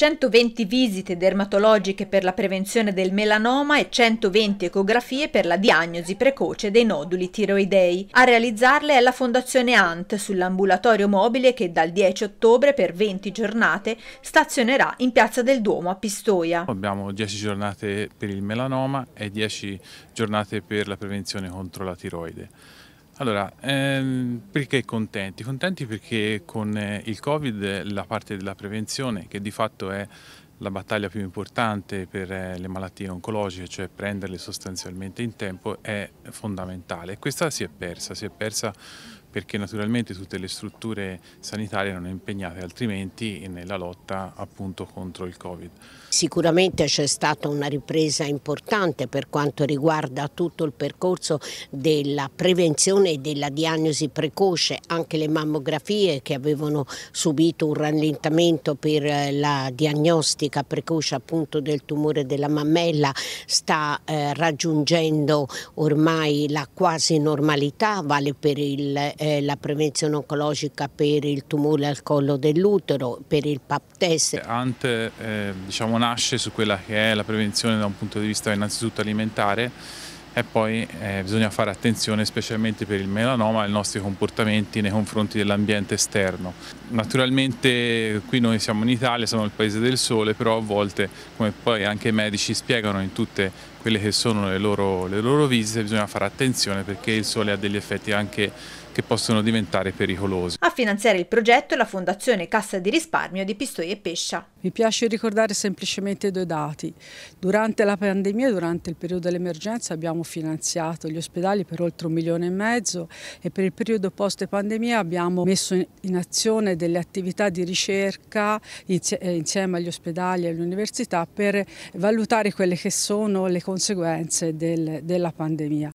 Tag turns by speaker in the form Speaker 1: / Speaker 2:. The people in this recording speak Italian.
Speaker 1: 120 visite dermatologiche per la prevenzione del melanoma e 120 ecografie per la diagnosi precoce dei noduli tiroidei. A realizzarle è la Fondazione ANT sull'ambulatorio mobile che dal 10 ottobre per 20 giornate stazionerà in Piazza del Duomo a Pistoia.
Speaker 2: Abbiamo 10 giornate per il melanoma e 10 giornate per la prevenzione contro la tiroide. Allora, ehm, perché contenti? Contenti perché con eh, il Covid la parte della prevenzione, che di fatto è la battaglia più importante per eh, le malattie oncologiche, cioè prenderle sostanzialmente in tempo, è fondamentale. Questa si è persa, si è persa perché naturalmente tutte le strutture sanitarie erano impegnate altrimenti nella lotta appunto contro il Covid.
Speaker 3: Sicuramente c'è stata una ripresa importante per quanto riguarda tutto il percorso della prevenzione e della diagnosi precoce, anche le mammografie che avevano subito un rallentamento per eh, la diagnostica precoce appunto del tumore della mammella sta eh, raggiungendo ormai la quasi normalità, vale per il eh, la prevenzione oncologica per il tumore al collo dell'utero, per il pap test.
Speaker 2: ANT eh, diciamo, nasce su quella che è la prevenzione da un punto di vista innanzitutto alimentare e poi eh, bisogna fare attenzione specialmente per il melanoma e i nostri comportamenti nei confronti dell'ambiente esterno. Naturalmente qui noi siamo in Italia, siamo il paese del sole, però a volte, come poi anche i medici spiegano in tutte quelle che sono le loro, le loro visite, bisogna fare attenzione perché il sole ha degli effetti anche che possono diventare pericolosi.
Speaker 4: A finanziare il progetto è la Fondazione Cassa di Risparmio di Pistoia e Pescia. Mi piace ricordare semplicemente due dati. Durante la pandemia e durante il periodo dell'emergenza abbiamo finanziato gli ospedali per oltre un milione e mezzo e per il periodo post-pandemia abbiamo messo in azione delle attività di ricerca eh, insieme agli ospedali e alle università per valutare quelle che sono le conseguenze del, della pandemia.